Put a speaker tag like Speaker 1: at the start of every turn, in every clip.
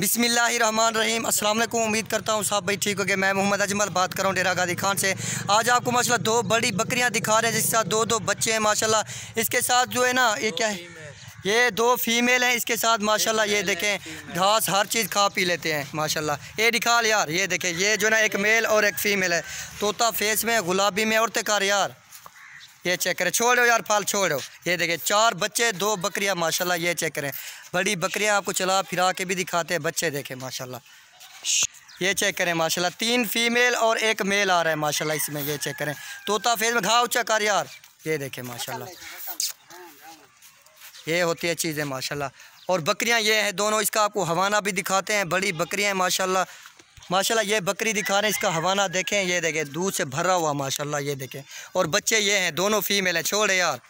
Speaker 1: बिसमीम अस्सलाम वालेकुम उम्मीद करता हूँ साहब भाई ठीक हो गया मैं मोहम्मद अजमल बात कर रहा हूँ डेरा गाजी खान से आज आपको माशाल्लाह दो बड़ी बकरियाँ दिखा रहे हैं जिसके साथ दो दो बच्चे हैं माशाल्लाह इसके साथ जो है ना ये क्या है ये दो फीमेल हैं इसके साथ माशाल्लाह ये देखें घास हर चीज़ खा पी लेते हैं माशाल्लाह ये दिखा यार ये देखें ये जो ना एक मेल और एक फ़ीमेल है तोता फेस में गुलाबी में और क़ार यार ये चेक करें छोड़ो यार फाल छोड़ो ये देखें चार बच्चे दो बकरियाँ माशाल्लाह ये चेक करें बड़ी बकरियाँ आपको चला फिरा के भी दिखाते हैं बच्चे देखें माशाल्लाह ये चेक करें माशाल्लाह तीन फीमेल और एक मेल आ रहा है माशाल्लाह इसमें ये चेक करें तोता फेज में घाव ऊँचा कर यार ये देखें माशाल्लाह ये होती है चीज़ें माशाल्लाह और बकरियाँ ये हैं दोनों इसका आपको हवाना भी दिखाते हैं बड़ी बकरियां हैं माशाल्लाह माशाल्लाह ये बकरी दिखा रहे हैं इसका हवाना देखें ये देखें दूध से भरा हुआ माशाल्लाह ये देखें और बच्चे ये हैं दोनों फीमेल हैं छोड़े यार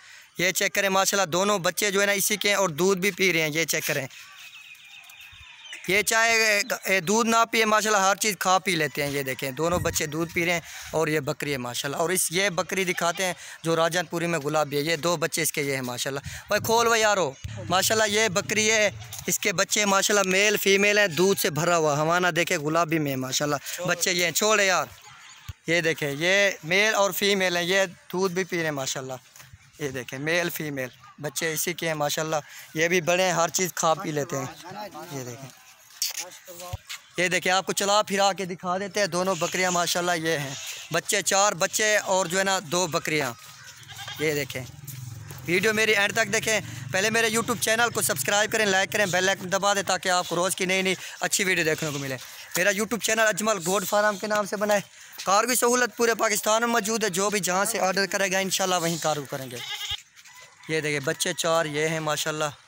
Speaker 1: ये चेक करें माशाल्लाह दोनों बच्चे जो है ना इसी के हैं और दूध भी पी रहे हैं ये चेक करें ये चाहे दूध ना पिए माशाल्लाह हर चीज़ खा पी लेते हैं ये देखें दोनों बच्चे दूध पी रहे हैं और ये बकरी है माशाल्लाह और इस ये बकरी दिखाते हैं जो राजनपुरी में गुलाबी है ये दो बच्चे इसके ये हैं माशाल्लाह भाई खोल वो यारो माशाल्लाह ये बकरी है इसके बच्चे माशा मेल फीमेल हैं दूध से भरा हुआ हमाना देखे गुलाबी में है माशाला बच्चे ये हैं छोड़ यार ये देखें ये मेल और फीमेल हैं ये दूध भी पी रहे हैं माशाला ये देखें मेल फीमेल बच्चे इसी के हैं माशाल्लाह ये भी बड़े हैं हर चीज़ खा पी लेते हैं ये देखें ये देखिए आपको चला फिरा के दिखा देते हैं दोनों बकरियां माशाल्लाह ये हैं बच्चे चार बच्चे और जो है ना दो बकरियां ये देखें वीडियो मेरी एंड तक देखें पहले मेरे यूट्यूब चैनल को सब्सक्राइब करें लाइक करें बेल आइकन दबा दें ताकि आपको रोज़ की नई नई अच्छी वीडियो देखने को मिले मेरा यूट्यूब चैनल अजमल गोड फार्म के नाम से बनाए कारगो की सहूलत पूरे पाकिस्तान में मौजूद है जो भी जहाँ से ऑर्डर करेगा इन वहीं कारगो करेंगे ये देखिए बच्चे चार ये हैं माशाल्लाह